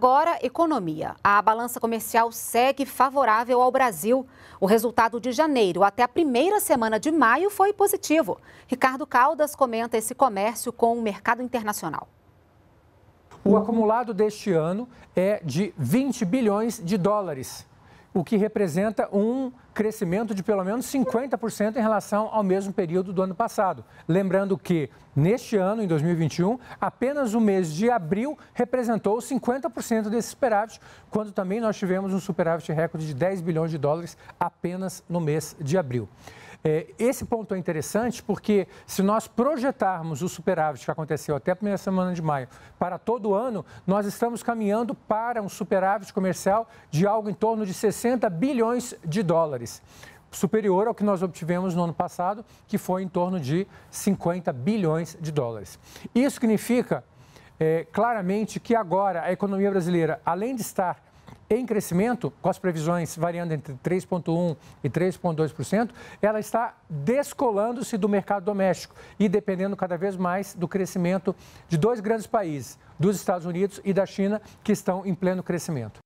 Agora, economia. A balança comercial segue favorável ao Brasil. O resultado de janeiro até a primeira semana de maio foi positivo. Ricardo Caldas comenta esse comércio com o mercado internacional. O acumulado deste ano é de 20 bilhões de dólares o que representa um crescimento de pelo menos 50% em relação ao mesmo período do ano passado. Lembrando que, neste ano, em 2021, apenas o mês de abril representou 50% desse superávit, quando também nós tivemos um superávit recorde de 10 bilhões de dólares apenas no mês de abril. É, esse ponto é interessante porque se nós projetarmos o superávit que aconteceu até a primeira semana de maio para todo o ano, nós estamos caminhando para um superávit comercial de algo em torno de 60 bilhões de dólares superior ao que nós obtivemos no ano passado, que foi em torno de 50 bilhões de dólares. Isso significa é, claramente que agora a economia brasileira, além de estar em crescimento, com as previsões variando entre 3,1% e 3,2%, ela está descolando-se do mercado doméstico e dependendo cada vez mais do crescimento de dois grandes países, dos Estados Unidos e da China, que estão em pleno crescimento.